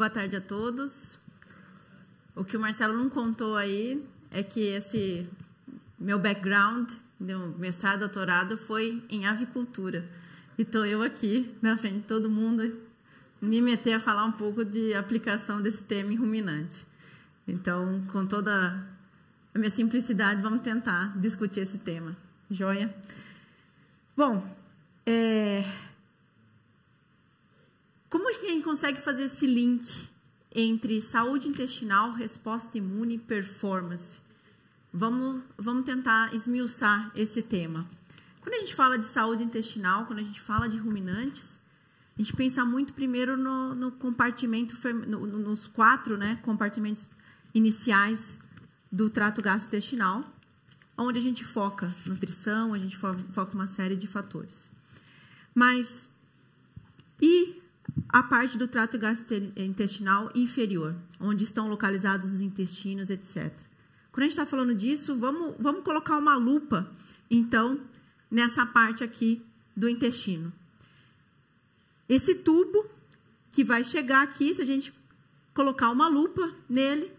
Boa tarde a todos. O que o Marcelo não contou aí é que esse meu background, meu mestrado, doutorado, foi em avicultura. E estou eu aqui, na frente de todo mundo, me meter a falar um pouco de aplicação desse tema em ruminante. Então, com toda a minha simplicidade, vamos tentar discutir esse tema. Joia? Bom, é, como é gente consegue fazer esse link entre saúde intestinal, resposta imune e performance? Vamos, vamos tentar esmiuçar esse tema. Quando a gente fala de saúde intestinal, quando a gente fala de ruminantes, a gente pensa muito primeiro no, no compartimento, no, nos quatro né, compartimentos iniciais do trato gastrointestinal, onde a gente foca nutrição, a gente foca uma série de fatores. Mas e a parte do trato gastrointestinal inferior, onde estão localizados os intestinos, etc. Quando a gente está falando disso, vamos, vamos colocar uma lupa, então, nessa parte aqui do intestino. Esse tubo que vai chegar aqui, se a gente colocar uma lupa nele,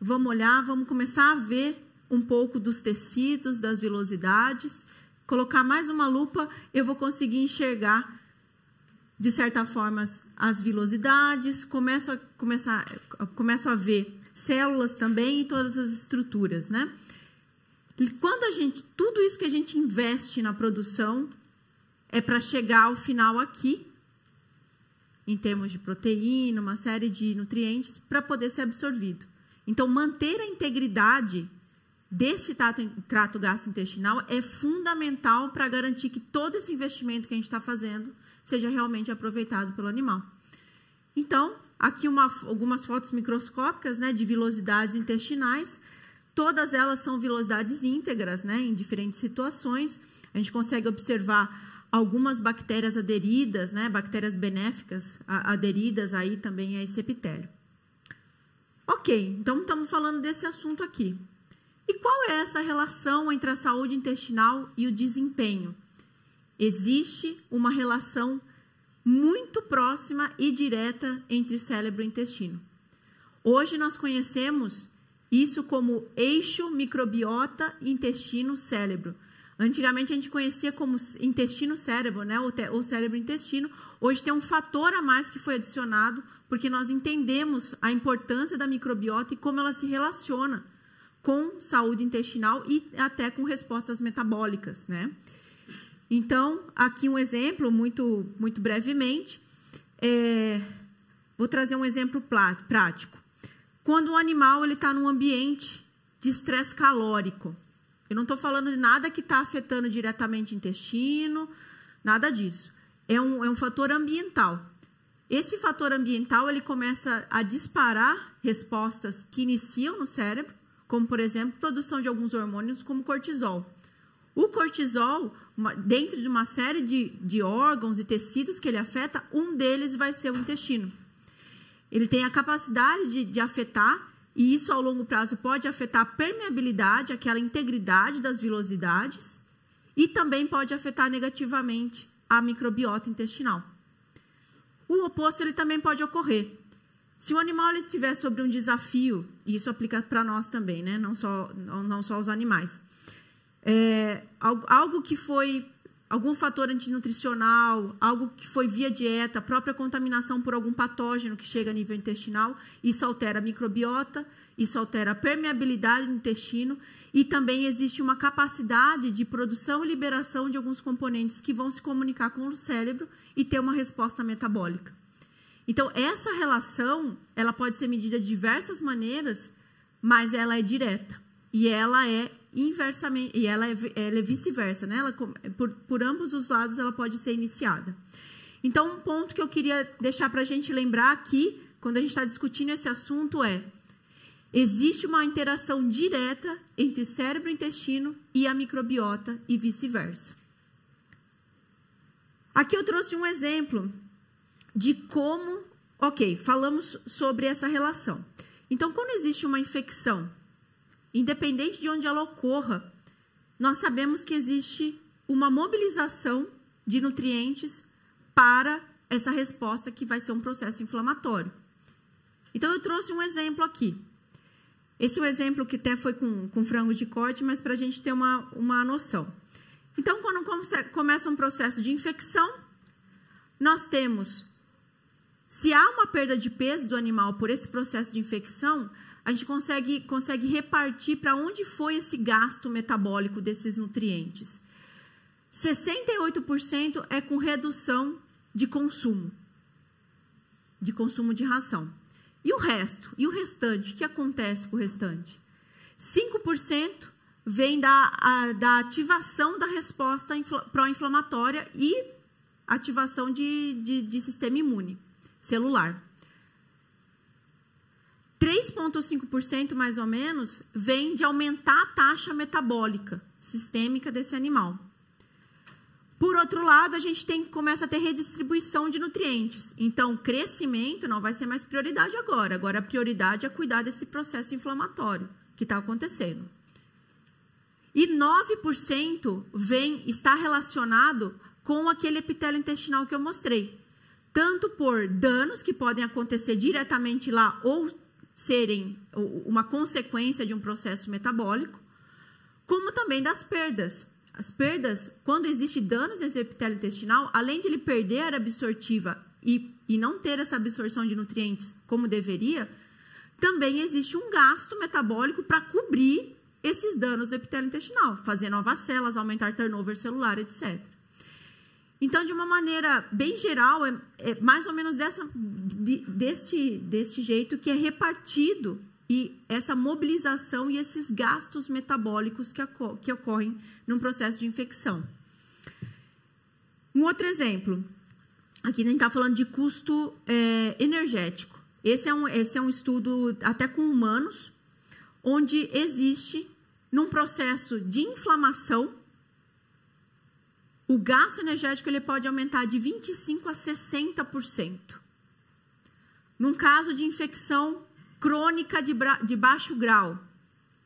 vamos olhar, vamos começar a ver um pouco dos tecidos, das vilosidades. Colocar mais uma lupa, eu vou conseguir enxergar de certa forma, as vilosidades, começo a, começar, começo a ver células também e todas as estruturas, né? E quando a gente, tudo isso que a gente investe na produção é para chegar ao final aqui, em termos de proteína, uma série de nutrientes, para poder ser absorvido. Então, manter a integridade deste trato, trato gastrointestinal é fundamental para garantir que todo esse investimento que a gente está fazendo seja realmente aproveitado pelo animal. Então, aqui uma, algumas fotos microscópicas né, de vilosidades intestinais. Todas elas são vilosidades íntegras, né, em diferentes situações. A gente consegue observar algumas bactérias aderidas, né, bactérias benéficas a, aderidas aí também a esse epitélio. Ok, então estamos falando desse assunto aqui. E qual é essa relação entre a saúde intestinal e o desempenho? Existe uma relação muito próxima e direta entre cérebro e intestino. Hoje nós conhecemos isso como eixo microbiota intestino-cérebro. Antigamente a gente conhecia como intestino-cérebro, né? ou cérebro-intestino. Hoje tem um fator a mais que foi adicionado, porque nós entendemos a importância da microbiota e como ela se relaciona com saúde intestinal e até com respostas metabólicas. Né? Então, aqui um exemplo, muito, muito brevemente. É, vou trazer um exemplo prático. Quando um animal está num ambiente de estresse calórico, eu não estou falando de nada que está afetando diretamente o intestino, nada disso. É um, é um fator ambiental. Esse fator ambiental ele começa a disparar respostas que iniciam no cérebro, como, por exemplo, produção de alguns hormônios, como cortisol. O cortisol dentro de uma série de, de órgãos e tecidos que ele afeta, um deles vai ser o intestino. Ele tem a capacidade de, de afetar, e isso ao longo prazo pode afetar a permeabilidade, aquela integridade das vilosidades, e também pode afetar negativamente a microbiota intestinal. O oposto ele também pode ocorrer. Se o animal estiver sobre um desafio, e isso aplica para nós também, né? não, só, não só os animais, é, algo que foi algum fator antinutricional, algo que foi via dieta, própria contaminação por algum patógeno que chega a nível intestinal, isso altera a microbiota, isso altera a permeabilidade do intestino e também existe uma capacidade de produção e liberação de alguns componentes que vão se comunicar com o cérebro e ter uma resposta metabólica. Então, essa relação, ela pode ser medida de diversas maneiras, mas ela é direta e ela é inversamente, e ela é, é vice-versa, né? Ela, por, por ambos os lados ela pode ser iniciada. Então, um ponto que eu queria deixar para a gente lembrar aqui, quando a gente está discutindo esse assunto, é existe uma interação direta entre cérebro intestino e a microbiota e vice-versa. Aqui eu trouxe um exemplo de como, ok, falamos sobre essa relação. Então, quando existe uma infecção Independente de onde ela ocorra, nós sabemos que existe uma mobilização de nutrientes para essa resposta que vai ser um processo inflamatório. Então, eu trouxe um exemplo aqui. Esse é um exemplo que até foi com, com frango de corte, mas para a gente ter uma, uma noção. Então, quando começa um processo de infecção, nós temos, se há uma perda de peso do animal por esse processo de infecção, a gente consegue, consegue repartir para onde foi esse gasto metabólico desses nutrientes. 68% é com redução de consumo, de consumo de ração. E o resto? E o restante? O que acontece com o restante? 5% vem da, a, da ativação da resposta pró-inflamatória e ativação de, de, de sistema imune celular. 3,5% mais ou menos vem de aumentar a taxa metabólica sistêmica desse animal. Por outro lado, a gente tem, começa a ter redistribuição de nutrientes. Então, crescimento não vai ser mais prioridade agora. Agora, a prioridade é cuidar desse processo inflamatório que está acontecendo. E 9% vem, está relacionado com aquele epitélio intestinal que eu mostrei. Tanto por danos que podem acontecer diretamente lá ou serem uma consequência de um processo metabólico, como também das perdas. As perdas, quando existe danos nesse epitélio intestinal, além de ele perder a área absortiva e, e não ter essa absorção de nutrientes como deveria, também existe um gasto metabólico para cobrir esses danos do epitélio intestinal, fazer novas células, aumentar turnover celular, etc. Então, de uma maneira bem geral, é, é mais ou menos dessa, de, deste, deste jeito que é repartido e essa mobilização e esses gastos metabólicos que, que ocorrem num processo de infecção. Um outro exemplo. Aqui a gente está falando de custo é, energético. Esse é, um, esse é um estudo até com humanos, onde existe, num processo de inflamação, o gasto energético ele pode aumentar de 25 a 60%. Num caso de infecção crônica de, de baixo grau,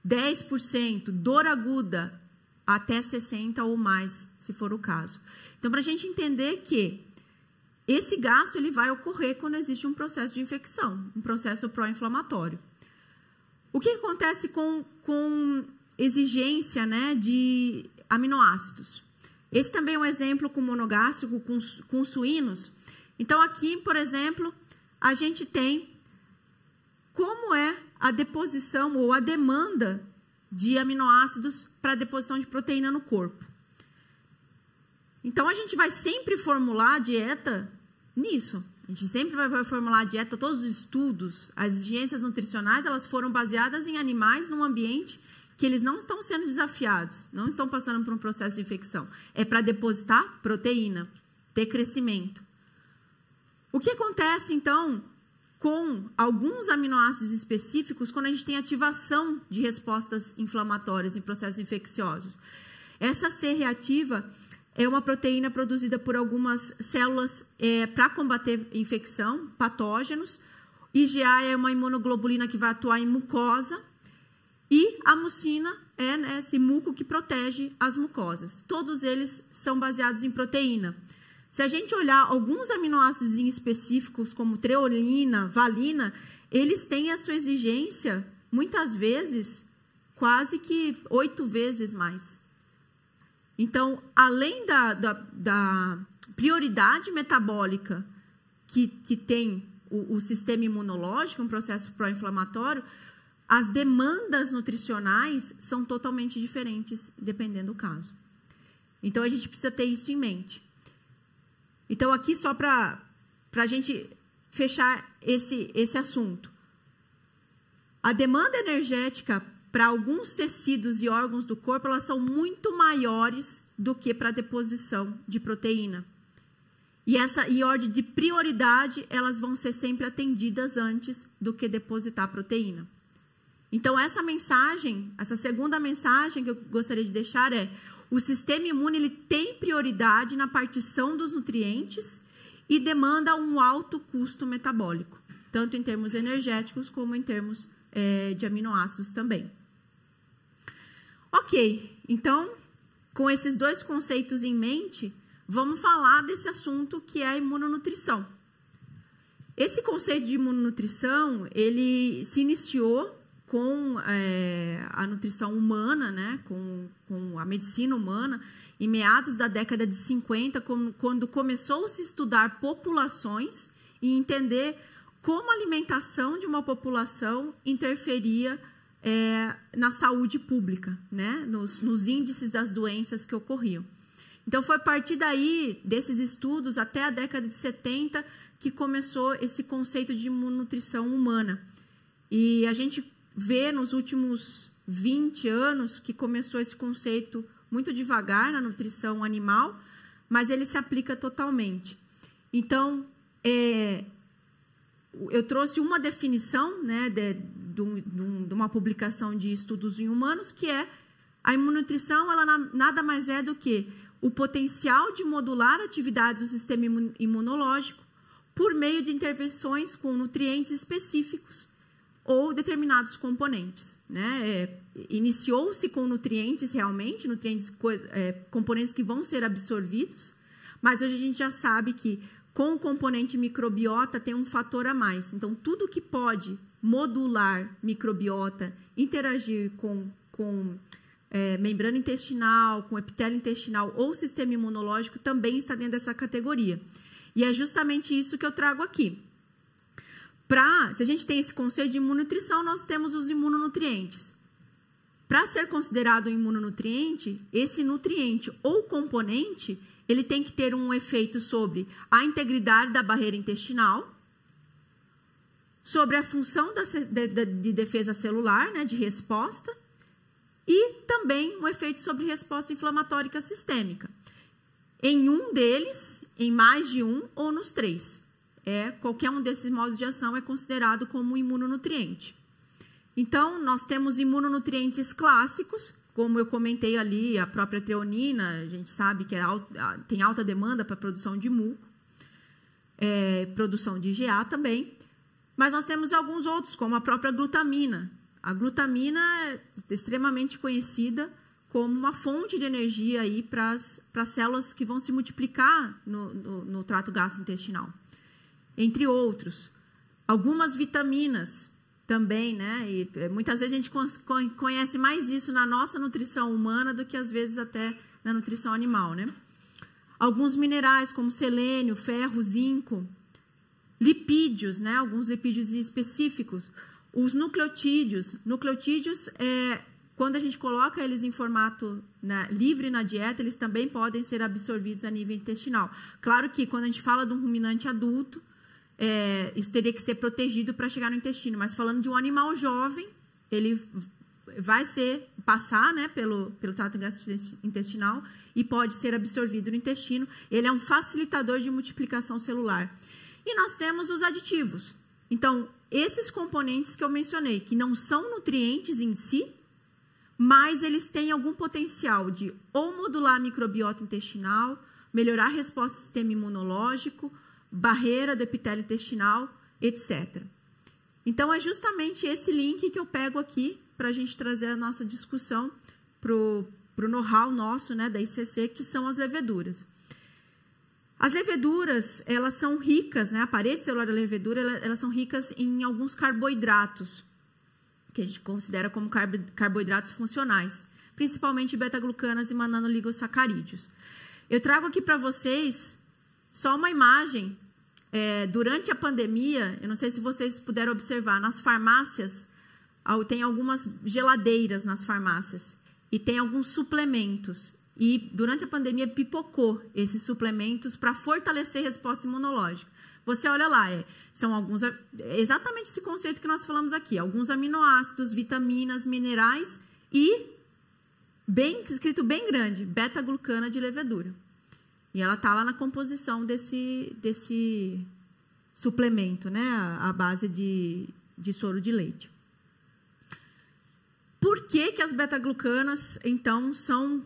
10%, dor aguda, até 60% ou mais, se for o caso. Então, para a gente entender que esse gasto ele vai ocorrer quando existe um processo de infecção, um processo pró-inflamatório. O que acontece com, com exigência né, de aminoácidos? Esse também é um exemplo com monogástrico, com, com suínos. Então, aqui, por exemplo, a gente tem como é a deposição ou a demanda de aminoácidos para a deposição de proteína no corpo. Então, a gente vai sempre formular a dieta nisso. A gente sempre vai formular a dieta, todos os estudos, as exigências nutricionais, elas foram baseadas em animais num ambiente que eles não estão sendo desafiados, não estão passando por um processo de infecção. É para depositar proteína, ter crescimento. O que acontece, então, com alguns aminoácidos específicos quando a gente tem ativação de respostas inflamatórias em processos infecciosos? Essa C reativa é uma proteína produzida por algumas células é, para combater infecção, patógenos. IgA é uma imunoglobulina que vai atuar em mucosa, e a mucina é né, esse muco que protege as mucosas. Todos eles são baseados em proteína. Se a gente olhar alguns aminoácidos em específicos, como treolina, valina, eles têm a sua exigência, muitas vezes, quase que oito vezes mais. Então, além da, da, da prioridade metabólica que, que tem o, o sistema imunológico, um processo pró-inflamatório, as demandas nutricionais são totalmente diferentes dependendo do caso. Então a gente precisa ter isso em mente. Então aqui só para a gente fechar esse, esse assunto. A demanda energética para alguns tecidos e órgãos do corpo, elas são muito maiores do que para a deposição de proteína. E essa e ordem de prioridade, elas vão ser sempre atendidas antes do que depositar proteína. Então, essa mensagem, essa segunda mensagem que eu gostaria de deixar é: o sistema imune ele tem prioridade na partição dos nutrientes e demanda um alto custo metabólico, tanto em termos energéticos como em termos é, de aminoácidos também. Ok, então, com esses dois conceitos em mente, vamos falar desse assunto que é a imunonutrição. Esse conceito de imunonutrição, ele se iniciou com é, a nutrição humana, né, com, com, a medicina humana, em meados da década de 50, quando começou -se a estudar populações e entender como a alimentação de uma população interferia é, na saúde pública, né, nos, nos índices das doenças que ocorriam. Então, foi a partir daí, desses estudos, até a década de 70, que começou esse conceito de nutrição humana. E a gente vê nos últimos 20 anos que começou esse conceito muito devagar na nutrição animal, mas ele se aplica totalmente. Então, é, eu trouxe uma definição né, de, de, de, uma publicação de estudos em humanos, que é a imunutrição ela nada mais é do que o potencial de modular a atividade do sistema imunológico por meio de intervenções com nutrientes específicos ou determinados componentes. Né? É, Iniciou-se com nutrientes realmente, nutrientes, é, componentes que vão ser absorvidos, mas hoje a gente já sabe que com o componente microbiota tem um fator a mais. Então, tudo que pode modular microbiota, interagir com, com é, membrana intestinal, com epitélio intestinal ou sistema imunológico também está dentro dessa categoria. E é justamente isso que eu trago aqui. Pra, se a gente tem esse conceito de imunutrição, nós temos os imunonutrientes. Para ser considerado um imunonutriente, esse nutriente ou componente, ele tem que ter um efeito sobre a integridade da barreira intestinal, sobre a função da, de, de, defesa celular, né, de resposta, e também um efeito sobre resposta inflamatória sistêmica. Em um deles, em mais de um ou nos três é, qualquer um desses modos de ação é considerado como imunonutriente. Então, nós temos imunonutrientes clássicos, como eu comentei ali, a própria treonina, a gente sabe que é alta, tem alta demanda para produção de muco, é, produção de GA também. Mas nós temos alguns outros, como a própria glutamina. A glutamina é extremamente conhecida como uma fonte de energia para as células que vão se multiplicar no, no, no trato gastrointestinal entre outros. Algumas vitaminas também, né? E eh, muitas vezes a gente conhece mais isso na nossa nutrição humana do que às vezes até na nutrição animal, né? Alguns minerais como selênio, ferro, zinco, lipídios, né? Alguns lipídios específicos, os nucleotídeos. Nucleotídeos é quando a gente coloca eles em formato né, livre na dieta, eles também podem ser absorvidos a nível intestinal. Claro que quando a gente fala de um ruminante adulto, é, isso teria que ser protegido para chegar no intestino. Mas falando de um animal jovem, ele vai ser passar né, pelo, pelo trato gastrointestinal e pode ser absorvido no intestino. Ele é um facilitador de multiplicação celular. E nós temos os aditivos. Então, esses componentes que eu mencionei, que não são nutrientes em si, mas eles têm algum potencial de ou modular a microbiota intestinal, melhorar a resposta ao sistema imunológico, barreira do epitélio intestinal, etc. Então, é justamente esse link que eu pego aqui para a gente trazer a nossa discussão para o know-how nosso né, da ICC, que são as leveduras. As leveduras, elas são ricas, né? a parede celular da levedura, elas são ricas em alguns carboidratos, que a gente considera como carboidratos funcionais, principalmente beta-glucanas e mananoligosacarídeos. Eu trago aqui para vocês só uma imagem é, durante a pandemia, eu não sei se vocês puderam observar, nas farmácias, tem algumas geladeiras nas farmácias e tem alguns suplementos. E durante a pandemia pipocou esses suplementos para fortalecer a resposta imunológica. Você olha lá, é, são alguns é exatamente esse conceito que nós falamos aqui, alguns aminoácidos, vitaminas, minerais e bem escrito bem grande, beta-glucana de levedura. E ela está lá na composição desse, desse suplemento, né? a, base de, de soro de leite. Por que, que as beta-glucanas, então, são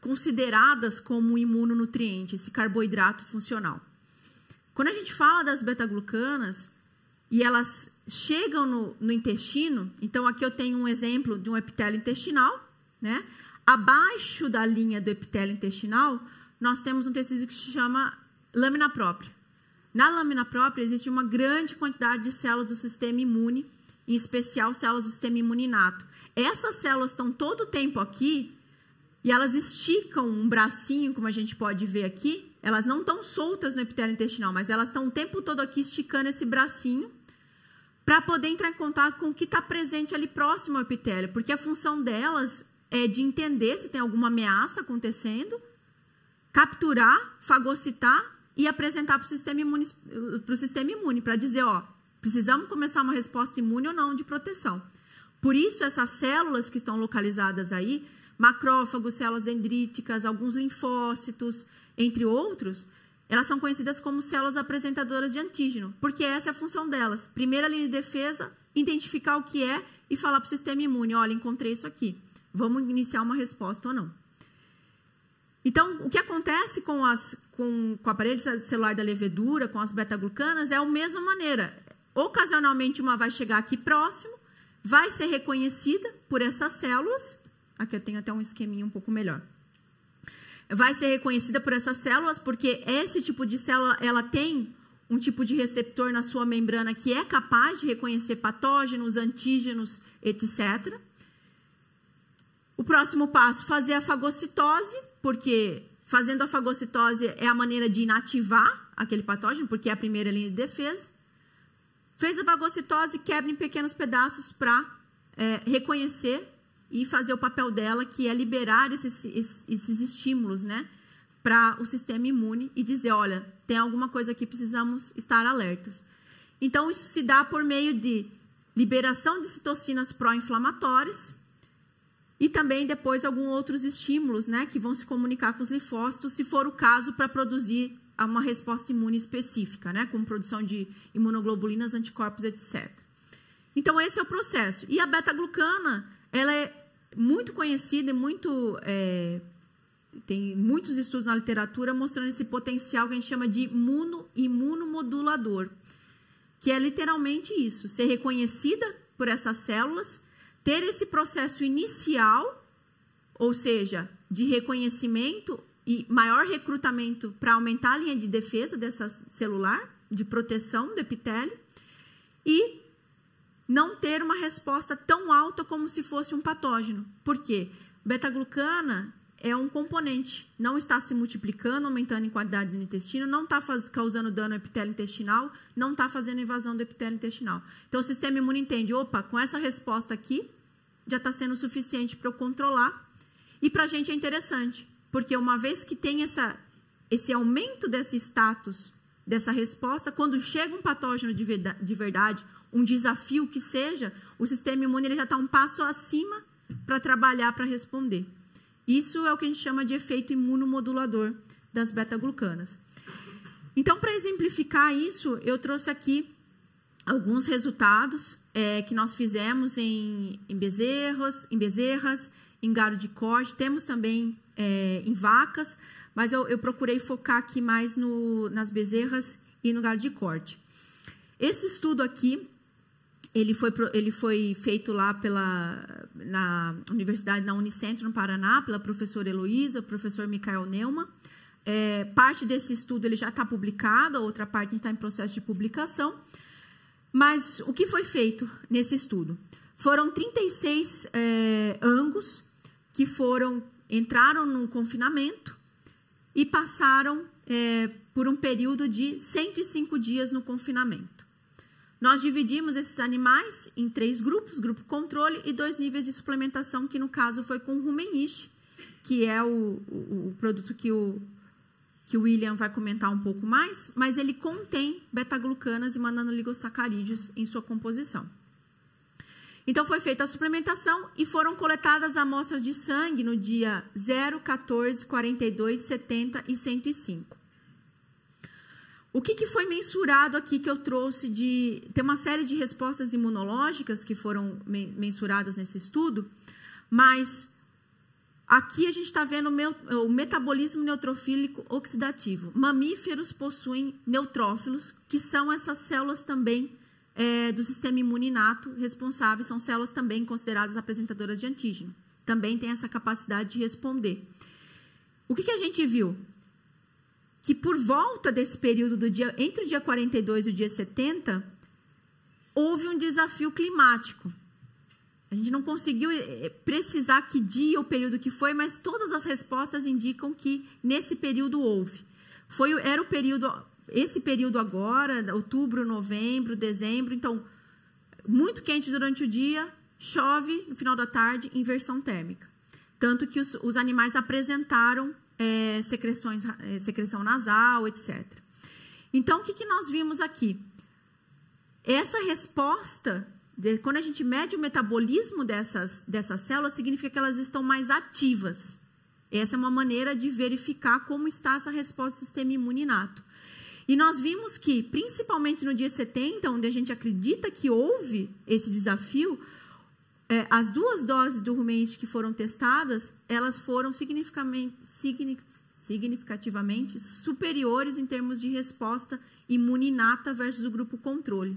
consideradas como imunonutriente, esse carboidrato funcional? Quando a gente fala das beta-glucanas e elas chegam no, no, intestino, então aqui eu tenho um exemplo de um epitélio intestinal, né? abaixo da linha do epitélio intestinal, nós temos um tecido que se chama lâmina própria. Na lâmina própria existe uma grande quantidade de células do sistema imune, em especial células do sistema imuninato. Essas células estão todo o tempo aqui e elas esticam um bracinho, como a gente pode ver aqui. Elas não estão soltas no epitélio intestinal, mas elas estão o tempo todo aqui esticando esse bracinho para poder entrar em contato com o que está presente ali próximo ao epitélio, porque a função delas é de entender se tem alguma ameaça acontecendo capturar, fagocitar e apresentar para o sistema imune, para sistema imune, para dizer, ó, precisamos começar uma resposta imune ou não de proteção. Por isso, essas células que estão localizadas aí, macrófagos, células dendríticas, alguns linfócitos, entre outros, elas são conhecidas como células apresentadoras de antígeno, porque essa é a função delas. Primeira linha de defesa, identificar o que é e falar para o sistema imune, olha, encontrei isso aqui. Vamos iniciar uma resposta ou não. Então, o que acontece com, as, com, com a parede celular da levedura, com as beta-glucanas, é a mesma maneira. Ocasionalmente, uma vai chegar aqui próximo, vai ser reconhecida por essas células. Aqui eu tenho até um esqueminha um pouco melhor. Vai ser reconhecida por essas células, porque esse tipo de célula ela tem um tipo de receptor na sua membrana que é capaz de reconhecer patógenos, antígenos, etc. O próximo passo, fazer a fagocitose porque fazendo a fagocitose é a maneira de inativar aquele patógeno, porque é a primeira linha de defesa. Fez a fagocitose, quebra em pequenos pedaços para é, reconhecer e fazer o papel dela, que é liberar esses, esses estímulos né, para o sistema imune e dizer, olha, tem alguma coisa aqui, precisamos estar alertas. Então, isso se dá por meio de liberação de citocinas pró-inflamatórias, e também depois alguns outros estímulos, né, que vão se comunicar com os linfócitos, se for o caso, para produzir uma resposta imune específica, né, como produção de imunoglobulinas, anticorpos, etc. Então, esse é o processo. E a beta-glucana, ela é muito conhecida e muito. É, tem muitos estudos na literatura mostrando esse potencial que a gente chama de imuno, imunomodulador, que é literalmente isso: ser reconhecida por essas células ter esse processo inicial, ou seja, de reconhecimento e maior recrutamento para aumentar a linha de defesa dessa celular, de proteção do epitélio, e não ter uma resposta tão alta como se fosse um patógeno. Por quê? Beta-glucana é um componente, não está se multiplicando, aumentando em quantidade no intestino, não está faz, causando dano ao epitélio intestinal, não está fazendo invasão do epitélio intestinal. Então, o sistema imune entende, opa, com essa resposta aqui, já está sendo suficiente para eu controlar. E para a gente é interessante, porque uma vez que tem essa, esse aumento desse status, dessa resposta, quando chega um patógeno de, verdade, de verdade um desafio que seja, o sistema imune ele já está um passo acima para trabalhar, para responder. Isso é o que a gente chama de efeito imunomodulador das beta-glucanas. Então, para exemplificar isso, eu trouxe aqui alguns resultados é, que nós fizemos em, em bezerros, em bezerras, em gado de corte, temos também é, em vacas, mas eu, eu, procurei focar aqui mais no, nas bezerras e no gado de corte. Esse estudo aqui, ele foi, ele foi feito lá pela, na Universidade, na Unicentro, no Paraná, pela professora Heloísa, professor Michael Neumann. É, parte desse estudo ele já está publicado, a outra parte está em processo de publicação. Mas o que foi feito nesse estudo? Foram 36 é, angos que foram entraram no confinamento e passaram é, por um período de 105 dias no confinamento. Nós dividimos esses animais em três grupos, grupo controle e dois níveis de suplementação, que no caso foi com o que é o, o, o produto que o que o William vai comentar um pouco mais, mas ele contém beta-glucanas e mananoligosacarídeos em sua composição. Então, foi feita a suplementação e foram coletadas amostras de sangue no dia 0, 14, 42, 70 e 105. O que, que, foi mensurado aqui que eu trouxe de. Tem uma série de respostas imunológicas que foram mensuradas nesse estudo, mas Aqui a gente está vendo o metabolismo neutrofílico oxidativo. Mamíferos possuem neutrófilos, que são essas células também é, do sistema imune inato responsáveis, são células também consideradas apresentadoras de antígeno. Também tem essa capacidade de responder. O que, que a gente viu? Que por volta desse período do dia, entre o dia 42 e o dia 70, houve um desafio climático a gente não conseguiu eh, eh, precisar que dia ou período que foi, mas todas as respostas indicam que nesse período houve. Foi, era o período, esse período agora, outubro, novembro, dezembro, então muito quente durante o dia, chove no final da tarde, inversão térmica. Tanto que os, os animais apresentaram é, secreções, é, secreção nasal, etc. Então, o que, que nós vimos aqui? Essa resposta quando a gente mede o metabolismo dessas, dessas células, significa que elas estão mais ativas. Essa é uma maneira de verificar como está essa resposta do sistema imune inato. E nós vimos que, principalmente no dia 70, onde a gente acredita que houve esse desafio, é, as duas doses do rumenist que foram testadas, elas foram significativamente superiores em termos de resposta imuninata versus o grupo controle.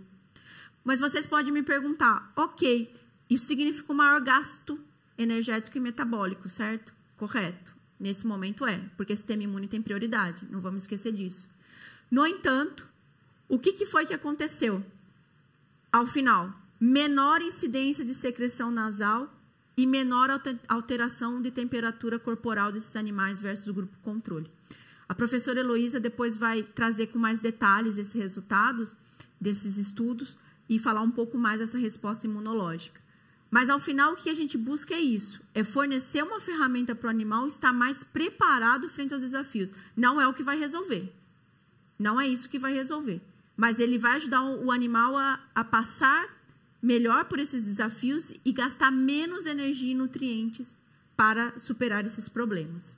Mas vocês podem me perguntar, ok, isso significa um maior gasto energético e metabólico, certo? Correto. Nesse momento é, porque sistema imune tem prioridade, não vamos esquecer disso. No entanto, o que, que foi que aconteceu? Ao final, menor incidência de secreção nasal e menor alteração de temperatura corporal desses animais versus o grupo controle. A professora Heloísa depois vai trazer com mais detalhes esses resultados desses estudos, e falar um pouco mais dessa resposta imunológica. Mas ao final, o que a gente busca é isso: é fornecer uma ferramenta para o animal estar mais preparado frente aos desafios. Não é o que vai resolver. Não é isso que vai resolver. Mas ele vai ajudar o animal a, a passar melhor por esses desafios e gastar menos energia e nutrientes para superar esses problemas.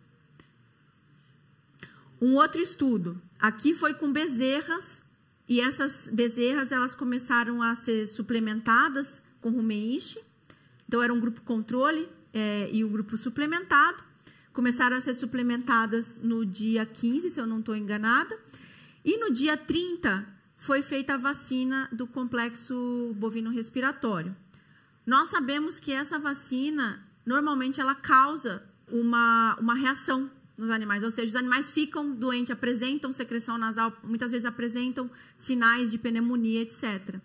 Um outro estudo. Aqui foi com bezerras e essas bezerras elas começaram a ser suplementadas com rumeniche. Então era um grupo controle é, e um grupo suplementado. Começaram a ser suplementadas no dia 15, se eu não estou enganada. E no dia 30 foi feita a vacina do complexo bovino respiratório. Nós sabemos que essa vacina normalmente ela causa uma, uma reação nos animais. Ou seja, os animais ficam doentes, apresentam secreção nasal, muitas vezes apresentam sinais de pneumonia, etc.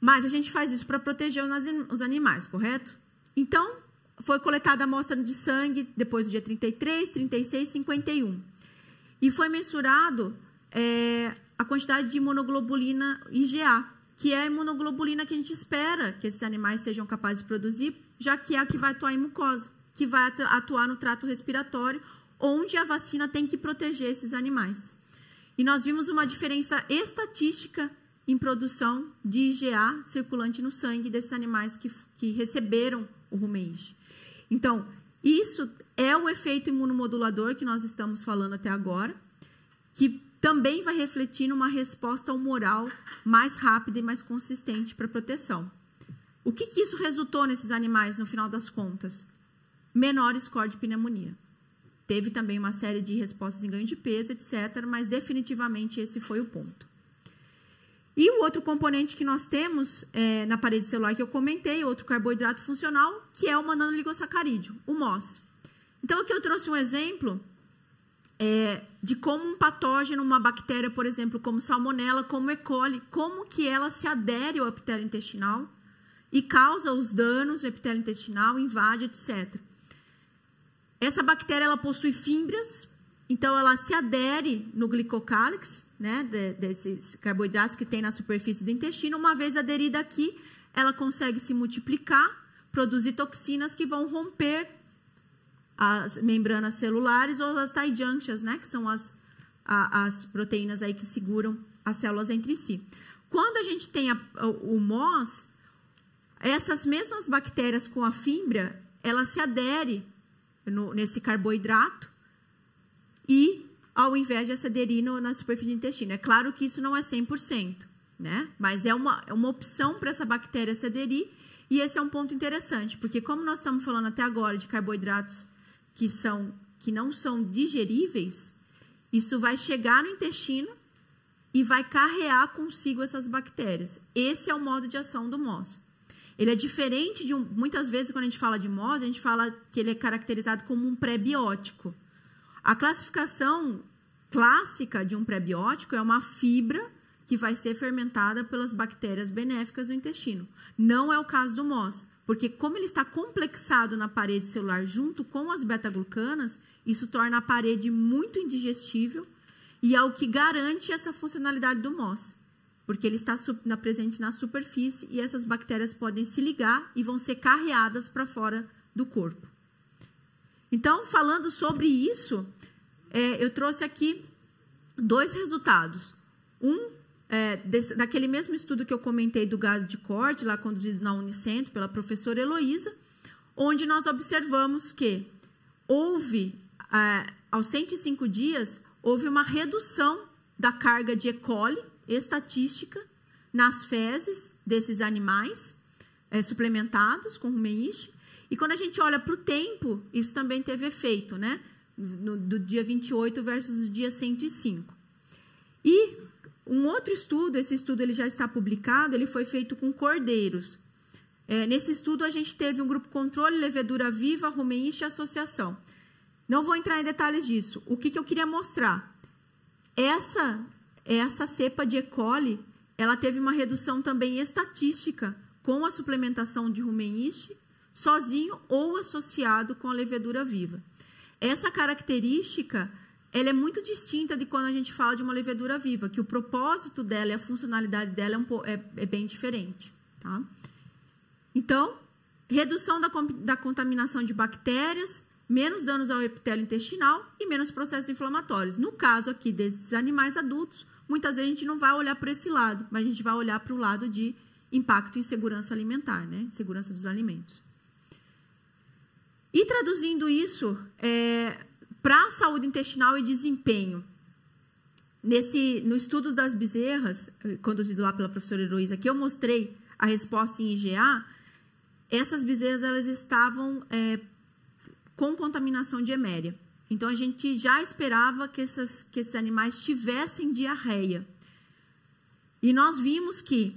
Mas a gente faz isso para proteger os animais, correto? Então, foi coletada a amostra de sangue depois do dia 33, 36, 51. E foi mensurado é, a quantidade de imunoglobulina IgA, que é a imunoglobulina que a gente espera que esses animais sejam capazes de produzir, já que é a que vai atuar em mucosa que vai atuar no trato respiratório, onde a vacina tem que proteger esses animais. E nós vimos uma diferença estatística em produção de IgA circulante no sangue desses animais que, que receberam o rumeige. Então, isso é o efeito imunomodulador que nós estamos falando até agora, que também vai refletir numa resposta humoral mais rápida e mais consistente para proteção. O que, que isso resultou nesses animais, no final das contas? menor score de pneumonia. Teve também uma série de respostas em ganho de peso, etc., mas definitivamente esse foi o ponto. E o outro componente que nós temos é, na parede celular que eu comentei, outro carboidrato funcional, que é o mananoligosacarídeo, o MOS. Então, aqui eu trouxe um exemplo é, de como um patógeno, uma bactéria, por exemplo, como salmonella, como E. coli, como que ela se adere ao epitélio intestinal e causa os danos o epitélio intestinal, invade, etc. Essa bactéria ela possui fímbrias, então ela se adere no glicocálix, né, de, desses carboidratos que tem na superfície do intestino. Uma vez aderida aqui, ela consegue se multiplicar, produzir toxinas que vão romper as membranas celulares ou as tight junctions, né, que são as, a, as proteínas aí que seguram as células entre si. Quando a gente tem a, o, MOS, essas mesmas bactérias com a fímbria, ela se adere no, nesse carboidrato e ao invés de aderir no, na superfície do intestino. É claro que isso não é 100%, né? mas é uma, é uma opção para essa bactéria se aderir e esse é um ponto interessante, porque como nós estamos falando até agora de carboidratos que, são, que não são digeríveis, isso vai chegar no intestino e vai carrear consigo essas bactérias. Esse é o modo de ação do MOS. Ele é diferente de um. Muitas vezes, quando a gente fala de MOS, a gente fala que ele é caracterizado como um pré-biótico. A classificação clássica de um pré-biótico é uma fibra que vai ser fermentada pelas bactérias benéficas do intestino. Não é o caso do MOS, porque como ele está complexado na parede celular junto com as beta-glucanas, isso torna a parede muito indigestível e é o que garante essa funcionalidade do MOS porque ele está presente na superfície e essas bactérias podem se ligar e vão ser carreadas para fora do corpo. Então, falando sobre isso, é, eu trouxe aqui dois resultados. Um, é, desse, daquele mesmo estudo que eu comentei do gado de corte, lá conduzido na Unicentro pela professora Heloísa, onde nós observamos que houve, é, aos 105 dias, houve uma redução da carga de E. coli estatística nas fezes desses animais é, suplementados com rumeniche. E quando a gente olha para o tempo, isso também teve efeito, né? No, do dia 28 versus o dia 105. E um outro estudo, esse estudo ele já está publicado, ele foi feito com cordeiros. É, nesse estudo, a gente teve um grupo controle, levedura viva, rumeniche e associação. Não vou entrar em detalhes disso. O que, que eu queria mostrar? Essa essa cepa de E. coli, ela teve uma redução também estatística com a suplementação de rumeniste, sozinho ou associado com a levedura viva. Essa característica ela é muito distinta de quando a gente fala de uma levedura viva, que o propósito dela e a funcionalidade dela é, um é, é bem diferente. Tá? Então, redução da, da contaminação de bactérias, menos danos ao epitélio intestinal e menos processos inflamatórios. No caso aqui desses animais adultos, muitas vezes a gente não vai olhar para esse lado, mas a gente vai olhar para o lado de impacto em segurança alimentar, né? segurança dos alimentos. E traduzindo isso é, para a saúde intestinal e desempenho. Nesse, no estudo das bezerras, eh, conduzido lá pela professora Heloísa, que eu mostrei a resposta em IgA, essas bezerras elas estavam é, com contaminação de eméria. Então a gente já esperava que, essas, que esses animais tivessem diarreia. E nós vimos que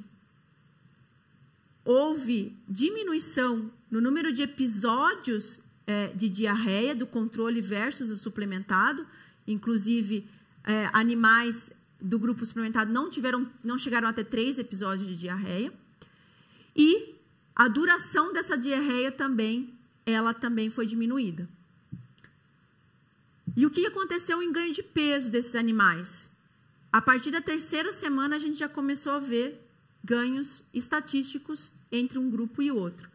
houve diminuição no número de episódios é, de diarreia do controle versus o suplementado. Inclusive, é, animais do grupo suplementado não tiveram, não chegaram até três episódios de diarreia. E a duração dessa diarreia também ela também foi diminuída. E o que aconteceu em ganho de peso desses animais? A partir da terceira semana, a gente já começou a ver ganhos estatísticos entre um grupo e outro.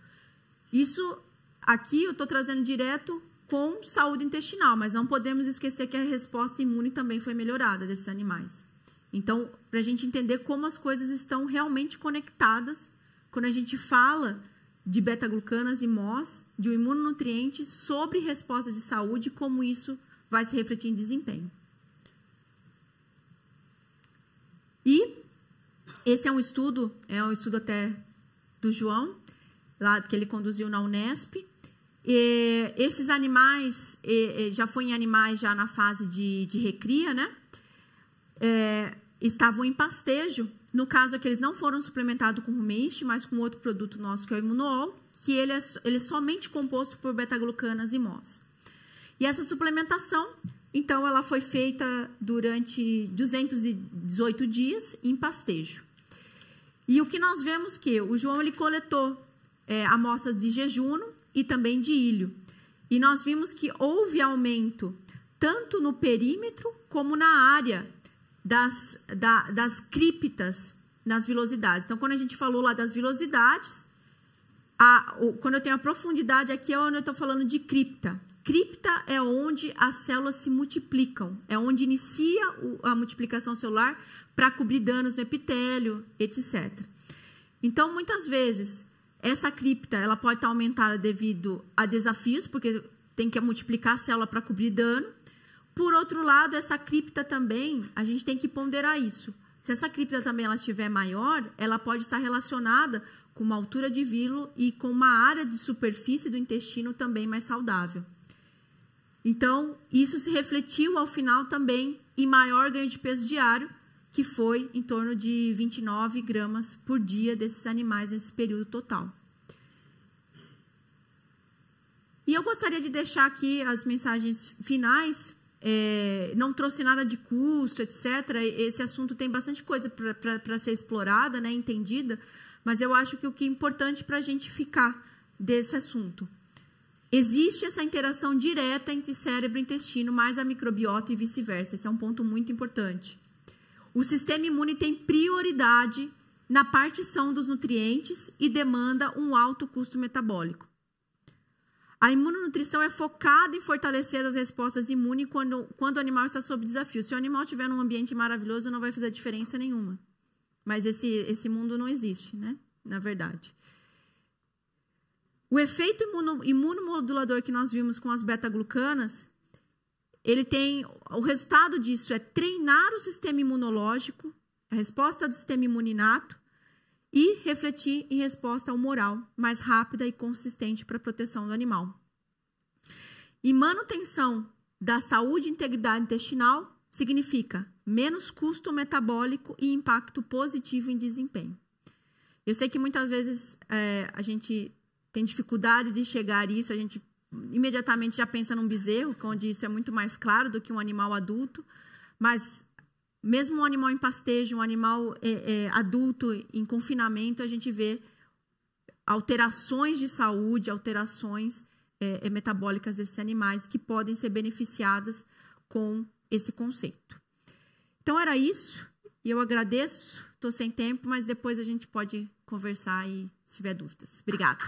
Isso aqui eu estou trazendo direto com saúde intestinal, mas não podemos esquecer que a resposta imune também foi melhorada desses animais. Então, para a gente entender como as coisas estão realmente conectadas, quando a gente fala de beta-glucanas e MOS, de um imunonutriente sobre resposta de saúde, como isso vai se refletir em desempenho. E esse é um estudo, é um estudo até do João, lá que ele conduziu na Unesp. E esses animais, e, e já foi em animais já na fase de, de recria, né? É, estavam em pastejo no caso aqui, é eles não foram suplementados com rumenste, mas com outro produto nosso, que é o imunol, que ele é, ele é somente composto por beta-glucanas e MOS. E essa suplementação, então, ela foi feita durante 218 dias em pastejo. E o que nós vemos que o João ele coletou é, amostras de jejuno e também de ilho. E nós vimos que houve aumento tanto no perímetro como na área das, da, das criptas nas vilosidades. Então, quando a gente falou lá das vilosidades, a, o, quando eu tenho a profundidade aqui é onde eu estou falando de cripta. Cripta é onde as células se multiplicam, é onde inicia o, a multiplicação celular para cobrir danos no epitélio, etc. Então, muitas vezes, essa cripta ela pode estar tá aumentada devido a desafios, porque tem que multiplicar a célula para cobrir dano, por outro lado, essa cripta também, a gente tem que ponderar isso. Se essa cripta também ela estiver maior, ela pode estar relacionada com uma altura de vilo e com uma área de superfície do intestino também mais saudável. Então, isso se refletiu ao final também em maior ganho de peso diário, que foi em torno de 29 gramas por dia desses animais nesse período total. E eu gostaria de deixar aqui as mensagens finais é, não trouxe nada de custo, etc. Esse assunto tem bastante coisa para ser explorada, né, entendida, mas eu acho que o que é importante para a gente ficar desse assunto. Existe essa interação direta entre cérebro e intestino, mais a microbiota e vice-versa. Esse é um ponto muito importante. O sistema imune tem prioridade na partição dos nutrientes e demanda um alto custo metabólico. A imunonutrição é focada em fortalecer as respostas imunes quando, quando o animal está sob desafio. Se o animal estiver num ambiente maravilhoso, não vai fazer diferença nenhuma. Mas esse, esse mundo não existe, né? Na verdade. O efeito imuno, imunomodulador que nós vimos com as beta-glucanas, ele tem. O resultado disso é treinar o sistema imunológico, a resposta do sistema imuninato, e refletir em resposta ao moral mais rápida e consistente para a proteção do animal. E manutenção da saúde e integridade intestinal significa menos custo metabólico e impacto positivo em desempenho. Eu sei que muitas vezes é, a gente tem dificuldade de chegar a isso, a gente imediatamente já pensa num bezerro, onde isso é muito mais claro do que um animal adulto, mas mesmo um animal em pastejo, um animal é, é, adulto em confinamento, a gente vê alterações de saúde, alterações é, é metabólicas desses animais que podem ser beneficiadas com esse conceito. Então era isso. E eu agradeço. Estou sem tempo, mas depois a gente pode conversar e se tiver dúvidas. Obrigada.